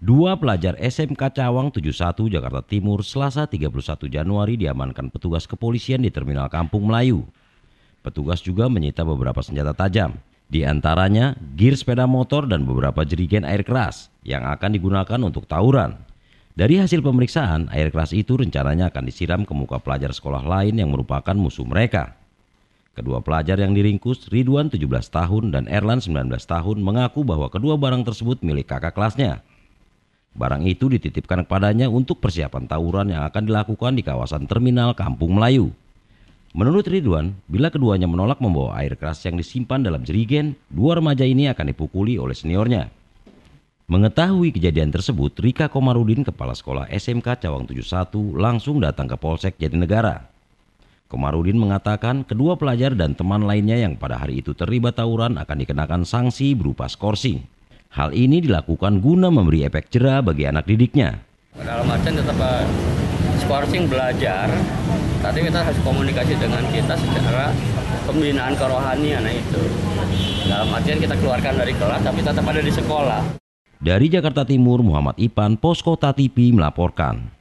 Dua pelajar SMK Cawang 71 Jakarta Timur Selasa 31 Januari diamankan petugas kepolisian di Terminal Kampung Melayu. Petugas juga menyita beberapa senjata tajam, di antaranya gear sepeda motor dan beberapa jerigen air keras yang akan digunakan untuk tawuran. Dari hasil pemeriksaan, air keras itu rencananya akan disiram ke muka pelajar sekolah lain yang merupakan musuh mereka. Kedua pelajar yang diringkus, Ridwan 17 tahun dan Erlan 19 tahun mengaku bahwa kedua barang tersebut milik kakak kelasnya Barang itu dititipkan kepadanya untuk persiapan tawuran yang akan dilakukan di kawasan terminal Kampung Melayu. Menurut Ridwan, bila keduanya menolak membawa air keras yang disimpan dalam jerigen, dua remaja ini akan dipukuli oleh seniornya. Mengetahui kejadian tersebut, Rika Komarudin, kepala sekolah SMK Cawang 71, langsung datang ke Polsek Jatinegara. Komarudin mengatakan kedua pelajar dan teman lainnya yang pada hari itu terlibat tawuran akan dikenakan sanksi berupa skorsing. Hal ini dilakukan guna memberi efek cerah bagi anak didiknya. Dalam artian tetap uh, belajar, tapi kita harus komunikasi dengan kita secara pembinaan kerohanian nah itu. Dalam artian kita keluarkan dari kelas tapi tetap ada di sekolah. Dari Jakarta Timur, Muhammad Ipan, Posko TV melaporkan.